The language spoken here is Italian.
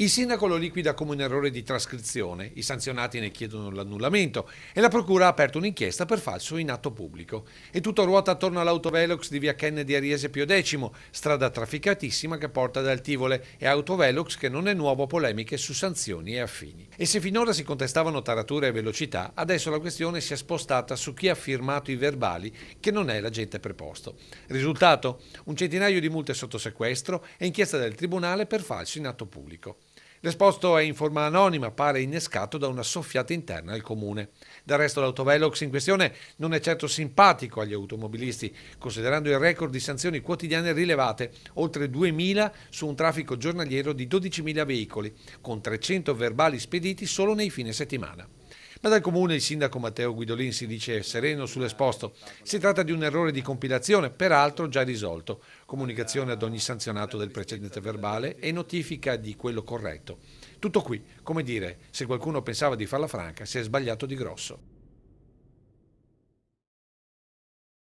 Il sindaco lo liquida come un errore di trascrizione, i sanzionati ne chiedono l'annullamento e la procura ha aperto un'inchiesta per falso in atto pubblico. E tutto ruota attorno all'autovelox di via Kennedy a Riese Pio X, strada trafficatissima che porta ad Altivole, e autovelox che non è nuovo polemiche su sanzioni e affini. E se finora si contestavano tarature e velocità, adesso la questione si è spostata su chi ha firmato i verbali, che non è l'agente preposto. Risultato? Un centinaio di multe sotto sequestro e inchiesta del Tribunale per falso in atto pubblico. L'esposto è in forma anonima, pare innescato da una soffiata interna al comune. Del resto l'autovelox in questione non è certo simpatico agli automobilisti, considerando il record di sanzioni quotidiane rilevate, oltre 2.000 su un traffico giornaliero di 12.000 veicoli, con 300 verbali spediti solo nei fine settimana. Ma dal comune il sindaco Matteo Guidolin si dice sereno sull'esposto. Si tratta di un errore di compilazione, peraltro già risolto. Comunicazione ad ogni sanzionato del precedente verbale e notifica di quello corretto. Tutto qui, come dire, se qualcuno pensava di farla franca, si è sbagliato di grosso.